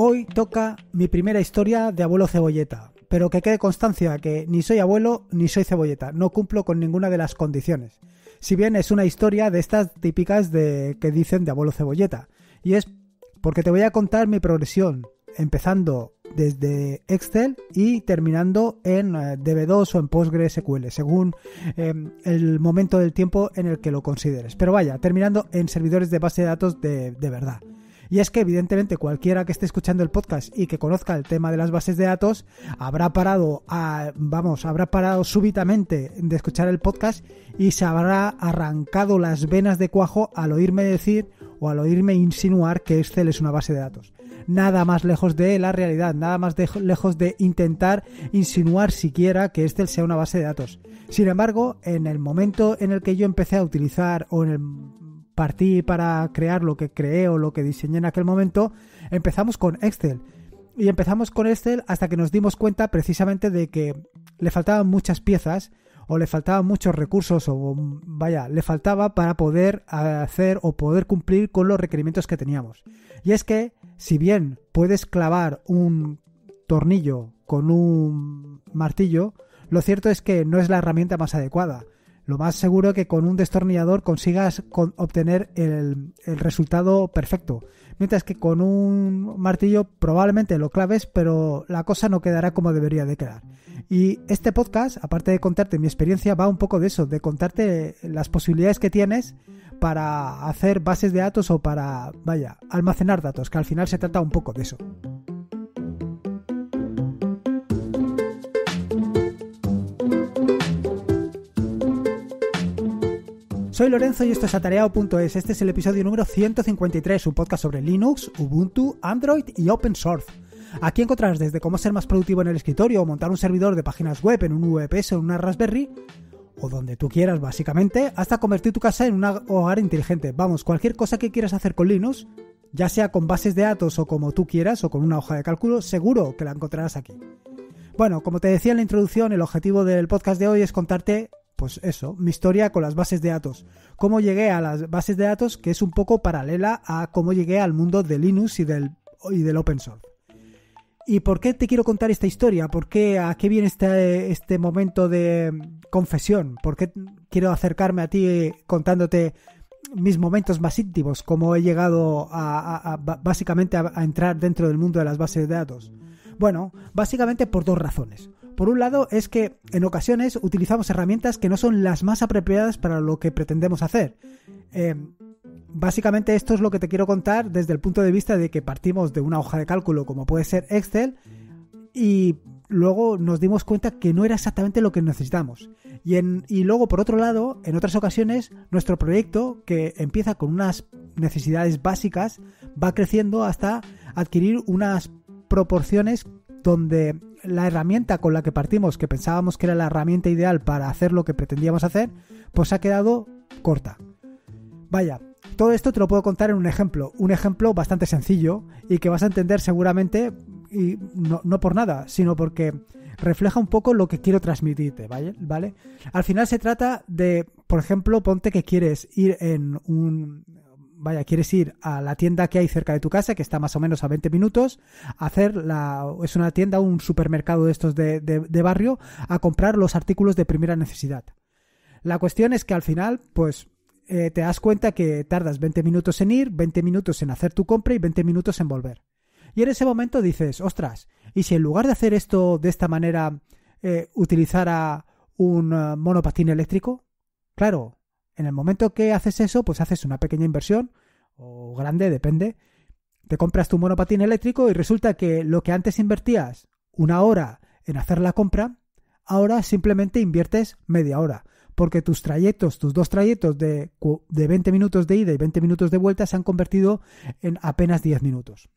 Hoy toca mi primera historia de abuelo cebolleta, pero que quede constancia que ni soy abuelo ni soy cebolleta, no cumplo con ninguna de las condiciones. Si bien es una historia de estas típicas de que dicen de abuelo cebolleta, y es porque te voy a contar mi progresión, empezando desde Excel y terminando en eh, DB2 o en PostgreSQL, según em, el momento del tiempo en el que lo consideres. Pero vaya, terminando en servidores de base de datos de, de verdad. Y es que evidentemente cualquiera que esté escuchando el podcast y que conozca el tema de las bases de datos habrá parado, a, vamos, habrá parado súbitamente de escuchar el podcast y se habrá arrancado las venas de cuajo al oírme decir o al oírme insinuar que Excel es una base de datos. Nada más lejos de la realidad, nada más lejos de intentar insinuar siquiera que Excel sea una base de datos. Sin embargo, en el momento en el que yo empecé a utilizar o en el partí para crear lo que creé o lo que diseñé en aquel momento, empezamos con Excel. Y empezamos con Excel hasta que nos dimos cuenta precisamente de que le faltaban muchas piezas o le faltaban muchos recursos o vaya, le faltaba para poder hacer o poder cumplir con los requerimientos que teníamos. Y es que si bien puedes clavar un tornillo con un martillo, lo cierto es que no es la herramienta más adecuada lo más seguro es que con un destornillador consigas obtener el, el, resultado perfecto. Mientras que con un martillo probablemente lo claves, pero la cosa no quedará como debería de quedar. Y este podcast, aparte de contarte mi experiencia, va un poco de eso, de contarte las posibilidades que tienes para hacer bases de datos o para, vaya, almacenar datos, que al final se trata un poco de eso. Soy Lorenzo y esto es atareado.es. Este es el episodio número 153, un podcast sobre Linux, Ubuntu, Android y Open Source. Aquí encontrarás desde cómo ser más productivo en el escritorio o montar un servidor de páginas web en un VPS o en una Raspberry, o donde tú quieras básicamente, hasta convertir tu casa en un hogar inteligente. Vamos, cualquier cosa que quieras hacer con Linux, ya sea con bases de datos o como tú quieras o con una hoja de cálculo, seguro que la encontrarás aquí. Bueno, como te decía en la introducción, el objetivo del podcast de hoy es contarte pues eso, mi historia con las bases de datos. Cómo llegué a las bases de datos, que es un poco paralela a cómo llegué al mundo de Linux y del, del open source. ¿Y por qué te quiero contar esta historia? ¿Por qué, ¿A qué viene este, este momento de confesión? ¿Por qué quiero acercarme a ti contándote mis momentos más íntimos, cómo he llegado a, básicamente a entrar dentro del mundo de las bases de datos? Bueno, básicamente por dos razones. Por un lado es que en ocasiones utilizamos herramientas que no son las más apropiadas para lo que pretendemos hacer. Eh, básicamente esto es lo que te quiero contar desde el punto de vista de que partimos de una hoja de cálculo como puede ser Excel y luego nos dimos cuenta que no era exactamente lo que necesitamos. Y, y luego, por otro lado, en otras ocasiones, nuestro proyecto, que empieza con unas necesidades básicas, va creciendo hasta adquirir unas proporciones donde la herramienta con la que partimos, que pensábamos que era la herramienta ideal para hacer lo que pretendíamos hacer, pues ha quedado corta. Vaya, todo esto te lo puedo contar en un ejemplo, un ejemplo bastante sencillo y que vas a entender seguramente, y no, por nada, sino porque refleja un poco lo que quiero transmitirte, ¿vale? ¿vale? Al final se trata de, por ejemplo, ponte que quieres ir en un, vaya, quieres ir a la tienda que hay cerca de tu casa, que está más o menos a 20 minutos, hacer la, es una tienda, un supermercado de estos de, de, barrio, a comprar los artículos de primera necesidad. La cuestión es que al final, pues eh, te das cuenta que tardas 20 minutos en ir, 20 minutos en hacer tu compra y 20 minutos en volver. Y en ese momento dices, ostras, ¿y si en lugar de hacer esto de esta manera eh, utilizara un eh, monopatín eléctrico? Claro, en el momento que haces eso, pues haces una pequeña inversión, o grande, depende. Te compras tu monopatín eléctrico y resulta que lo que antes invertías una hora en hacer la compra, ahora simplemente inviertes media hora, porque tus trayectos, tus dos trayectos de, de 20 minutos de ida y 20 minutos de vuelta se han convertido en apenas 10 minutos.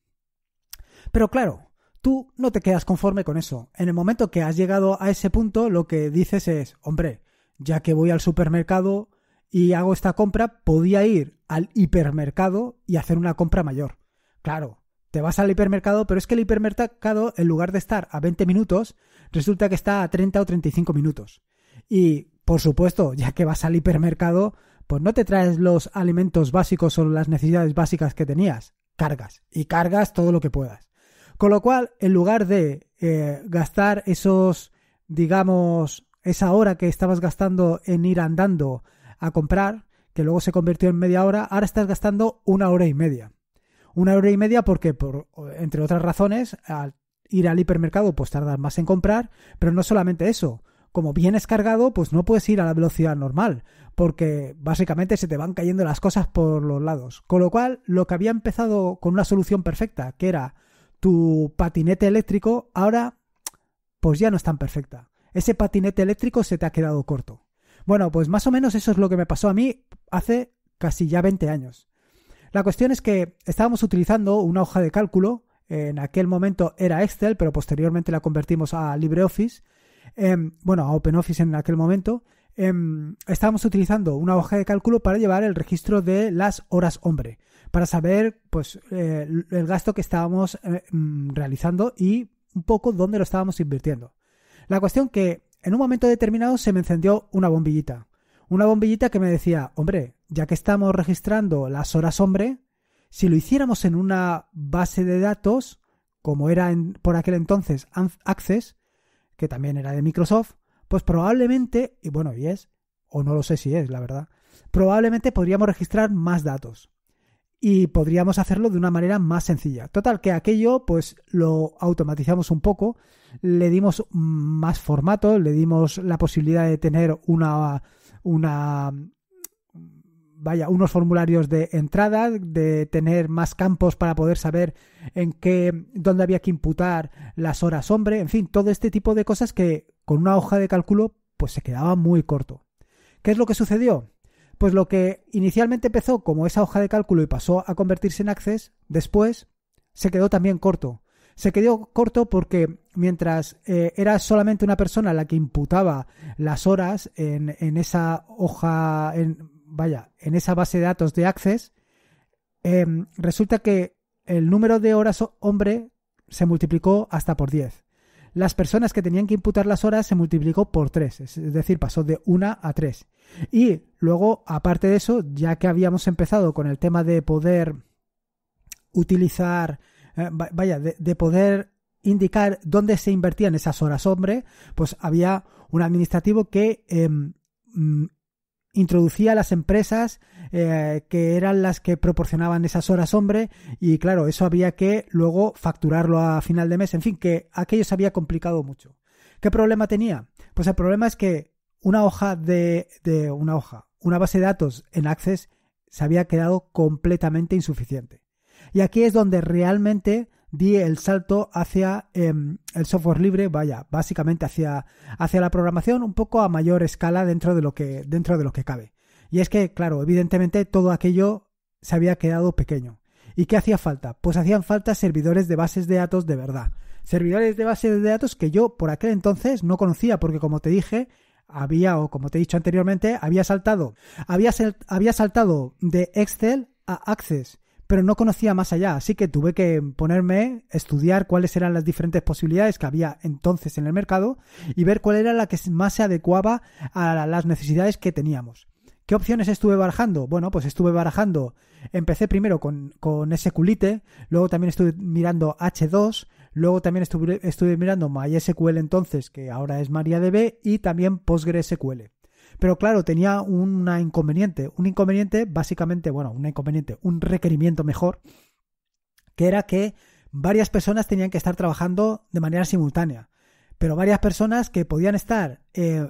Pero claro, tú no te quedas conforme con eso. En el momento que has llegado a ese punto, lo que dices es, hombre, ya que voy al supermercado, y hago esta compra, podía ir al hipermercado y hacer una compra mayor. Claro, te vas al hipermercado, pero es que el hipermercado, en lugar de estar a 20 minutos, resulta que está a 30 o 35 minutos. Y, por supuesto, ya que vas al hipermercado, pues no te traes los alimentos básicos o las necesidades básicas que tenías, cargas y cargas todo lo que puedas. Con lo cual, en lugar de eh, gastar esos, digamos, esa hora que estabas gastando en ir andando a comprar, que luego se convirtió en media hora, ahora estás gastando una hora y media. Una hora y media porque, por, entre otras razones, al ir al hipermercado pues tardas más en comprar, pero no solamente eso, como vienes cargado pues no puedes ir a la velocidad normal, porque básicamente se te van cayendo las cosas por los lados. Con lo cual, lo que había empezado con una solución perfecta, que era tu patinete eléctrico, ahora pues ya no es tan perfecta. Ese patinete eléctrico se te ha quedado corto. Bueno, pues más o menos eso es lo que me pasó a mí hace casi ya 20 años. La cuestión es que estábamos utilizando una hoja de cálculo, en aquel momento era Excel, pero posteriormente la convertimos a LibreOffice, em, bueno, a OpenOffice en aquel momento, em, estábamos utilizando una hoja de cálculo para llevar el registro de las horas hombre, para saber pues, eh, el gasto que estábamos eh, mm, realizando y un poco dónde lo estábamos invirtiendo. La cuestión que en un momento determinado se me encendió una bombillita. Una bombillita que me decía, hombre, ya que estamos registrando las horas hombre, si lo hiciéramos en una base de datos, como era en, por aquel entonces Access, que también era de Microsoft, pues probablemente, y bueno, y es, o no lo sé si es, la verdad, probablemente podríamos registrar más datos y podríamos hacerlo de una manera más sencilla. Total, que aquello pues lo automatizamos un poco, le dimos más formato, le dimos la posibilidad de tener una, una vaya, unos formularios de entrada, de tener más campos para poder saber en qué, dónde había que imputar las horas hombre, en fin, todo este tipo de cosas que con una hoja de cálculo pues se quedaba muy corto. ¿Qué es lo que sucedió? Pues lo que inicialmente empezó como esa hoja de cálculo y pasó a convertirse en Access, después se quedó también corto. Se quedó corto porque mientras eh, era solamente una persona la que imputaba las horas en, esa hoja, en, vaya, en esa base de datos de Access, em, resulta que el número de horas hombre se multiplicó hasta por 10 las personas que tenían que imputar las horas se multiplicó por 3, es decir, pasó de 1 a 3. Y luego, aparte de eso, ya que habíamos empezado con el tema de poder utilizar, eh, vaya, de, poder indicar dónde se invertían esas horas hombre, pues había un administrativo que em, mm, introducía las empresas eh, que eran las que proporcionaban esas horas hombre y claro, eso había que luego facturarlo a final de mes, en fin, que aquello se había complicado mucho. ¿Qué problema tenía? Pues el problema es que una hoja de, de una hoja, una base de datos en Access se había quedado completamente insuficiente. Y aquí es donde realmente di el salto hacia em, el software libre, vaya, básicamente hacia, hacia la programación un poco a mayor escala dentro de lo que, dentro de lo que cabe. Y es que, claro, evidentemente todo aquello se había quedado pequeño. ¿Y qué hacía falta? Pues hacían falta servidores de bases de datos de verdad. Servidores de bases de datos que yo por aquel entonces no conocía porque como te dije, había, o como te he dicho anteriormente, había saltado, había, había saltado de Excel a Access pero no conocía más allá, así que tuve que ponerme, estudiar cuáles eran las diferentes posibilidades que había entonces en el mercado y ver cuál era la que más se adecuaba a las necesidades que teníamos. ¿Qué opciones estuve barajando? Bueno, pues estuve barajando, empecé primero con, con SQLite, luego también estuve mirando H2, luego también estuve, estuve mirando MySQL entonces, que ahora es MariaDB, y también PostgreSQL. Pero claro, tenía un inconveniente. Un inconveniente, básicamente, bueno, un inconveniente, un requerimiento mejor, que era que varias personas tenían que estar trabajando de manera simultánea. Pero varias personas que podían estar eh,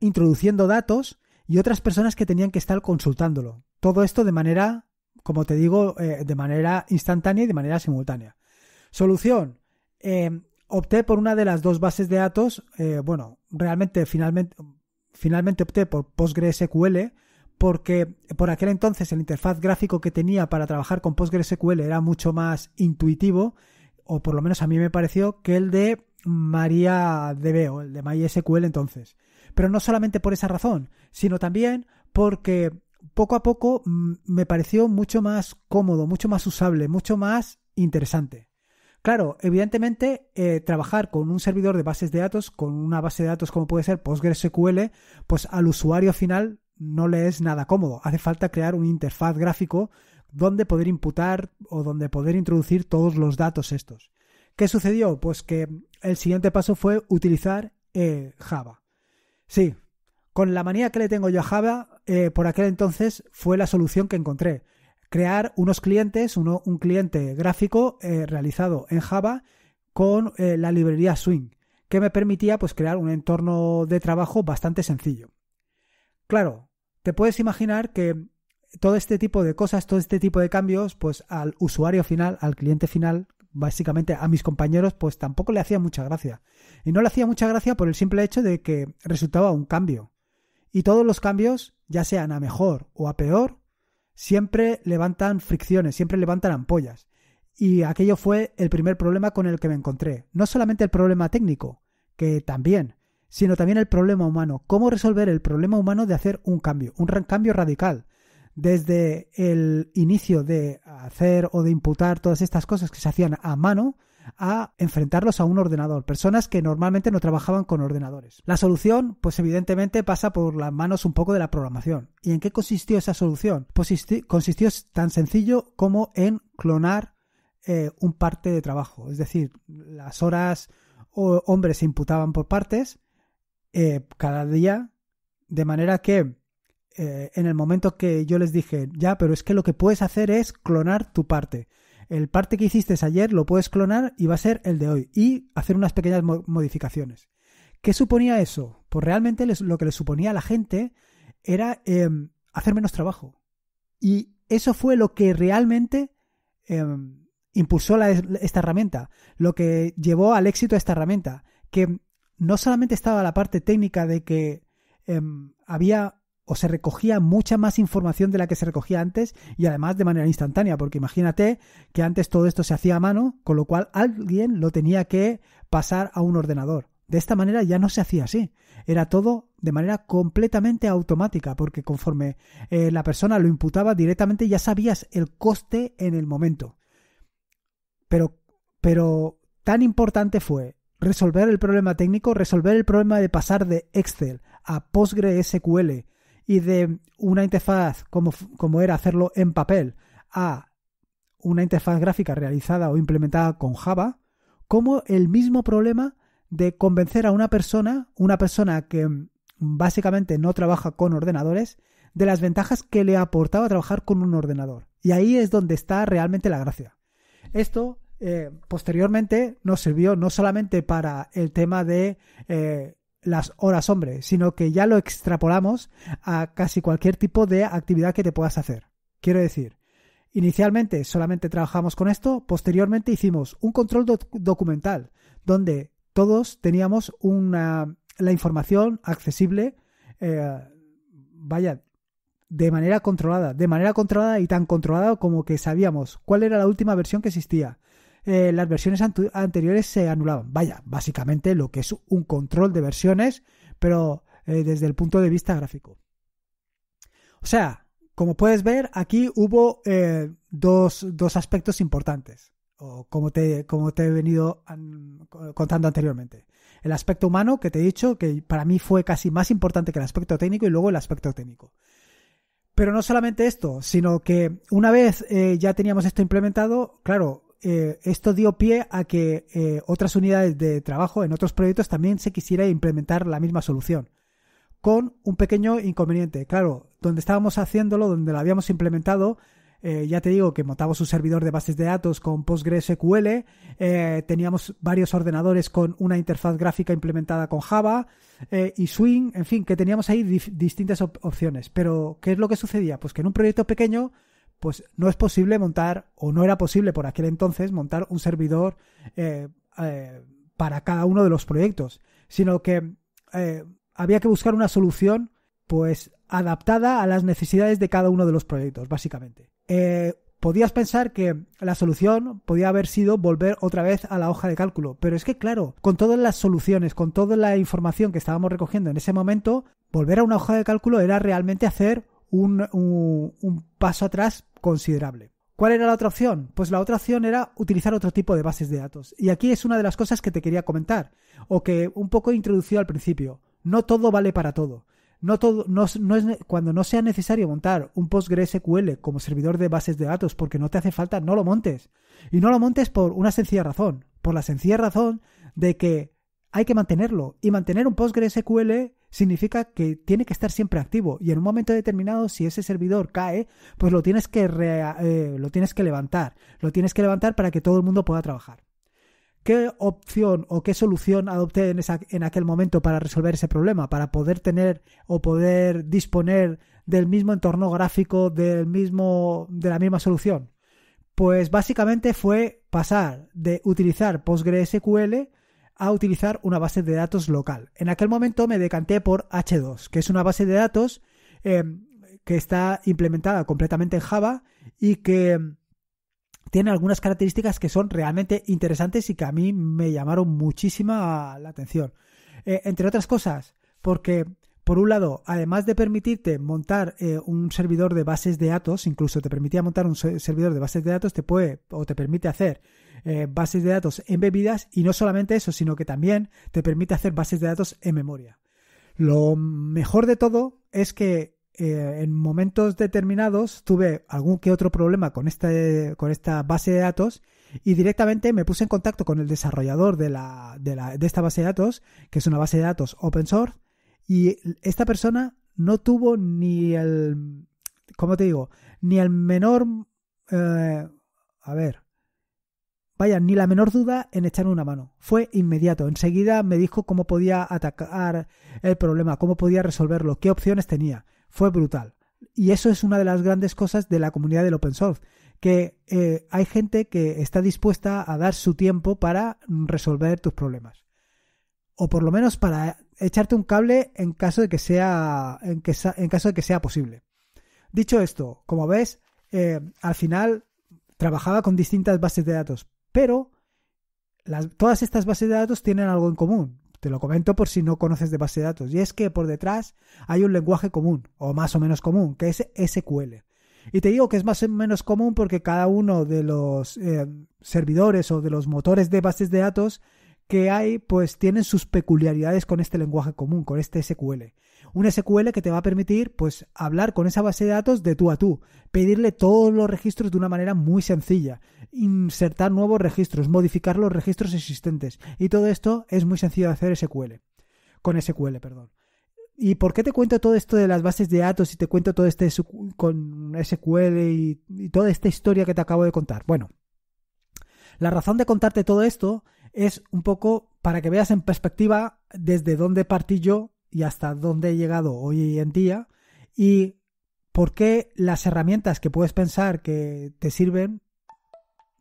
introduciendo datos y otras personas que tenían que estar consultándolo. Todo esto de manera, como te digo, eh, de manera instantánea y de manera simultánea. Solución. Eh, opté por una de las dos bases de datos. bueno, realmente finalmente finalmente opté por PostgreSQL porque por aquel entonces el interfaz gráfico que tenía para trabajar con PostgreSQL era mucho más intuitivo, o por lo menos a mí me pareció, que el de MariaDB o el de MySQL entonces. Pero no solamente por esa razón, sino también porque poco a poco mm, me pareció mucho más cómodo, mucho más usable, mucho más interesante. Claro, evidentemente, eh, trabajar con un servidor de bases de datos, con una base de datos como puede ser PostgreSQL, pues al usuario final no le es nada cómodo. Hace falta crear una interfaz gráfico donde poder imputar o donde poder introducir todos los datos estos. ¿Qué sucedió? Pues que el siguiente paso fue utilizar eh, Java. Sí, con la manía que le tengo yo a Java, eh, por aquel entonces fue la solución que encontré crear unos clientes, un cliente gráfico eh, realizado en Java con eh, la librería Swing, que me permitía pues, crear un entorno de trabajo bastante sencillo. Claro, te puedes imaginar que todo este tipo de cosas, todo este tipo de cambios, pues al usuario final, al cliente final, básicamente a mis compañeros, pues tampoco le hacía mucha gracia. Y no le hacía mucha gracia por el simple hecho de que resultaba un cambio. Y todos los cambios, ya sean a mejor o a peor, siempre levantan fricciones, siempre levantan ampollas. Y aquello fue el primer problema con el que me encontré. No solamente el problema técnico, que también, sino también el problema humano. ¿Cómo resolver el problema humano de hacer un cambio, un cambio radical? Desde el inicio de hacer o de imputar todas estas cosas que se hacían a mano, a enfrentarlos a un ordenador, personas que normalmente no trabajaban con ordenadores. La solución, pues evidentemente pasa por las manos un poco de la programación. ¿Y en qué consistió esa solución? Pues consistió tan sencillo como en clonar eh, un parte de trabajo, es decir, las horas o hombres se imputaban por partes eh, cada día, de manera que eh, en el momento que yo les dije, ya, pero es que lo que puedes hacer es clonar tu parte el parte que hiciste ayer lo puedes clonar y va a ser el de hoy y hacer unas pequeñas modificaciones. ¿Qué suponía eso? Pues realmente lo que le suponía a la gente era em, hacer menos trabajo. Y eso fue lo que realmente em, impulsó esta herramienta, lo que llevó al éxito a esta herramienta, que no solamente estaba la parte técnica de que em, había o se recogía mucha más información de la que se recogía antes y además de manera instantánea, porque imagínate que antes todo esto se hacía a mano, con lo cual alguien lo tenía que pasar a un ordenador. De esta manera ya no se hacía así, era todo de manera completamente automática, porque conforme eh, la persona lo imputaba directamente ya sabías el coste en el momento. Pero, pero tan importante fue resolver el problema técnico, resolver el problema de pasar de Excel a PostgreSQL y de una interfaz como, como era hacerlo en papel a una interfaz gráfica realizada o implementada con Java, como el mismo problema de convencer a una persona, una persona que mm, básicamente no trabaja con ordenadores, de las ventajas que le aportaba trabajar con un ordenador. Y ahí es donde está realmente la gracia. Esto eh, posteriormente nos sirvió no solamente para el tema de eh, las horas hombre, sino que ya lo extrapolamos a casi cualquier tipo de actividad que te puedas hacer. Quiero decir, inicialmente solamente trabajamos con esto, posteriormente hicimos un control documental donde todos teníamos una, la información accesible, eh, vaya, de manera controlada, de manera controlada y tan controlada como que sabíamos cuál era la última versión que existía, eh, las versiones anteriores se anulaban. Vaya, básicamente lo que es un control de versiones, pero eh, desde el punto de vista gráfico. O sea, como puedes ver, aquí hubo eh, dos, aspectos importantes, o como te, como te he venido contando anteriormente. El aspecto humano, que te he dicho, que para mí fue casi más importante que el aspecto técnico, y luego el aspecto técnico. Pero no solamente esto, sino que una vez ya teníamos esto implementado, claro, eh, esto dio pie a que eh, otras unidades de trabajo en otros proyectos también se quisiera implementar la misma solución. Con un pequeño inconveniente. Claro, donde estábamos haciéndolo, donde lo habíamos implementado, eh, ya te digo que montamos un servidor de bases de datos con PostgreSQL, teníamos varios ordenadores con una interfaz gráfica implementada con Java y Swing, en fin, que teníamos ahí distintas opciones. Pero, ¿qué es lo que sucedía? Pues que en un proyecto pequeño pues no es posible montar, o no era posible por aquel entonces, montar un servidor eh, eh, para cada uno de los proyectos, sino que eh, había que buscar una solución pues adaptada a las necesidades de cada uno de los proyectos, básicamente. podías pensar que la solución podía haber sido volver otra vez a la hoja de cálculo, pero es que claro, con todas las soluciones, con toda la información que estábamos recogiendo en ese momento, volver a una hoja de cálculo era realmente hacer un, un, paso atrás considerable. ¿Cuál era la otra opción? Pues la otra opción era utilizar otro tipo de bases de datos. Y aquí es una de las cosas que te quería comentar, o que un poco introducido al principio. No todo vale para todo. No todo, no, es, cuando no sea necesario montar un PostgreSQL como servidor de bases de datos porque no te hace falta, no lo montes. Y no lo montes por una sencilla razón. Por la sencilla razón de que hay que mantenerlo. Y mantener un PostgreSQL significa que tiene que estar siempre activo y en un momento determinado si ese servidor cae, pues lo tienes que, eh, lo tienes que levantar, lo tienes que levantar para que todo el mundo pueda trabajar. ¿Qué opción o qué solución adopté en, esa, en aquel momento para resolver ese problema? Para poder tener o poder disponer del mismo entorno gráfico, del mismo, de la misma solución. Pues básicamente fue pasar de utilizar PostgreSQL a utilizar una base de datos local. En aquel momento me decanté por H2, que es una base de datos em, que está implementada completamente en Java y que em, tiene algunas características que son realmente interesantes y que a mí me llamaron muchísima la atención. Eh, entre otras cosas, porque por un lado, además de permitirte montar eh, un servidor de bases de datos, incluso te permitía montar un servidor de bases de datos, te puede o te permite hacer eh, bases de datos embebidas y no solamente eso, sino que también te permite hacer bases de datos en memoria. Lo mejor de todo es que eh, en momentos determinados tuve algún que otro problema con, este, con esta base de datos y directamente me puse en contacto con el desarrollador de, de esta base de datos, que es una base de datos open source, y esta persona no tuvo ni el, ¿cómo te digo? Ni el menor, eh, a ver, vaya, ni la menor duda en echarme una mano. Fue inmediato. Enseguida me dijo cómo podía atacar el problema, cómo podía resolverlo, qué opciones tenía. Fue brutal. Y eso es una de las grandes cosas de la comunidad del open source, que eh, hay gente que está dispuesta a dar su tiempo para resolver tus problemas. O por lo menos para echarte un cable en caso de que sea, en, caso de que sea posible. Dicho esto, como ves, eh, al final trabajaba con distintas bases de datos, pero todas estas bases de datos tienen algo en común. Te lo comento por si no conoces de base de datos. Y es que por detrás hay un lenguaje común, o más o menos común, que es SQL. Y te digo que es más o menos común porque cada uno de los eh, servidores o de los motores de bases de datos que hay, pues tienen sus peculiaridades con este lenguaje común, con este SQL. Un SQL que te va a permitir, pues, hablar con esa base de datos de tú a tú, pedirle todos los registros de una manera muy sencilla, insertar nuevos registros, modificar los registros existentes. Y todo esto es muy sencillo de hacer SQL. Con SQL, perdón. ¿Y por qué te cuento todo esto de las bases de datos y te cuento todo este con SQL y, y toda esta historia que te acabo de contar? Bueno, la razón de contarte todo esto es un poco para que veas en perspectiva desde dónde partí yo y hasta dónde he llegado hoy en día y por qué las herramientas que puedes pensar que te sirven,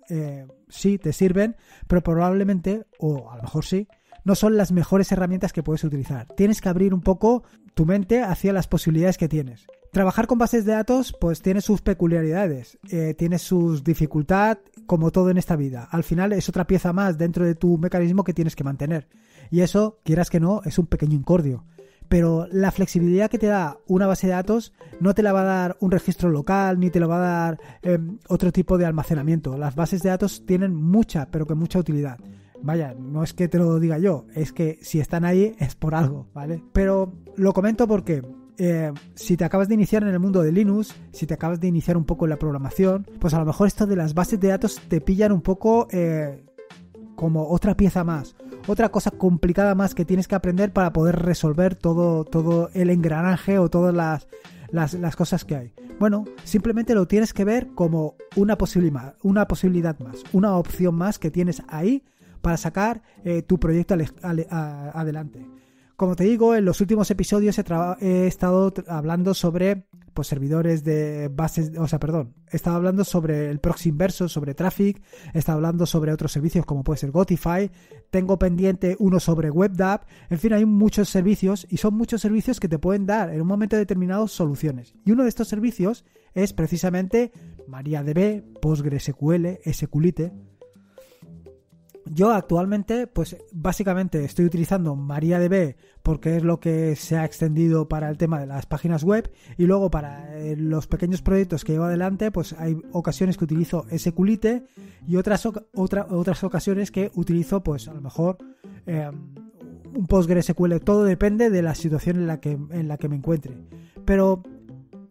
eh, sí, te sirven, pero probablemente, o a lo mejor sí, no son las mejores herramientas que puedes utilizar. Tienes que abrir un poco tu mente hacia las posibilidades que tienes. Trabajar con bases de datos pues tiene sus peculiaridades, eh, tiene sus dificultad como todo en esta vida. Al final es otra pieza más dentro de tu mecanismo que tienes que mantener. Y eso, quieras que no, es un pequeño incordio. Pero la flexibilidad que te da una base de datos no te la va a dar un registro local ni te la va a dar em, otro tipo de almacenamiento. Las bases de datos tienen mucha, pero que mucha utilidad. Vaya, no es que te lo diga yo, es que si están ahí es por algo, ¿vale? Pero lo comento porque eh, si te acabas de iniciar en el mundo de Linux, si te acabas de iniciar un poco en la programación, pues a lo mejor esto de las bases de datos te pillan un poco eh, como otra pieza más, otra cosa complicada más que tienes que aprender para poder resolver todo, todo el engranaje o todas las, cosas que hay. Bueno, simplemente lo tienes que ver como una, posibilidad, una posibilidad más, una opción más que tienes ahí para sacar eh, tu proyecto adelante. Como te digo, en los últimos episodios he, estado hablando sobre pues, servidores de bases, o sea, perdón, he estado hablando sobre el proxy inverso, sobre traffic, he estado hablando sobre otros servicios como puede ser Gotify, tengo pendiente uno sobre WebDAV, en fin, hay muchos servicios y son muchos servicios que te pueden dar en un momento determinado soluciones. Y uno de estos servicios es precisamente MariaDB, PostgreSQL, SQLite, yo actualmente, pues básicamente estoy utilizando MariaDB porque es lo que se ha extendido para el tema de las páginas web y luego para eh, los pequeños proyectos que llevo adelante, pues hay ocasiones que utilizo SQLite y otras, otras ocasiones que utilizo, pues a lo mejor em, un PostgreSQL. E. Todo depende de la situación en la que, en la que me encuentre. Pero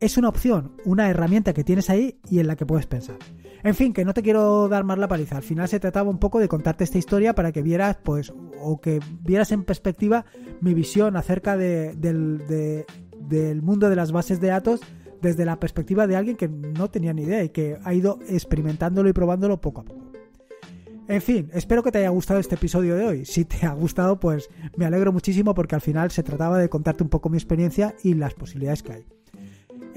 es una opción, una herramienta que tienes ahí y en la que puedes pensar. En fin, que no te quiero dar más la paliza. Al final se trataba un poco de contarte esta historia para que vieras, pues, o que vieras en perspectiva mi visión acerca del, del mundo de las bases de datos desde la perspectiva de alguien que no tenía ni idea y que ha ido experimentándolo y probándolo poco a poco. En fin, espero que te haya gustado este episodio de hoy. Si te ha gustado, pues me alegro muchísimo porque al final se trataba de contarte un poco mi experiencia y las posibilidades que hay.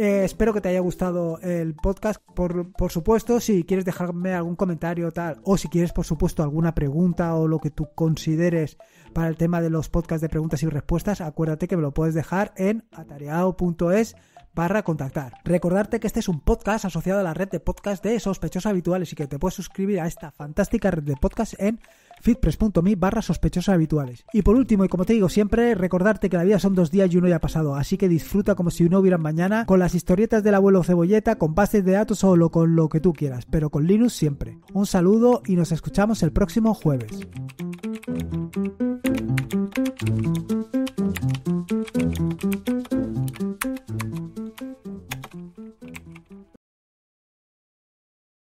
Eh, espero que te haya gustado el podcast. Por, supuesto, si quieres dejarme algún comentario o tal, o si quieres, por supuesto, alguna pregunta o lo que tú consideres para el tema de los podcasts de preguntas y respuestas, acuérdate que me lo puedes dejar en atareado.es barra contactar. Recordarte que este es un podcast asociado a la red de podcast de sospechosos habituales y que te puedes suscribir a esta fantástica red de podcast en fitpress.me barra sospechosos habituales. Y por último, y como te digo siempre, recordarte que la vida son dos días y uno ya ha pasado, así que disfruta como si no hubiera mañana con las historietas del abuelo cebolleta, con bases de datos o con lo que tú quieras, pero con Linux siempre. Un saludo y nos escuchamos el próximo jueves.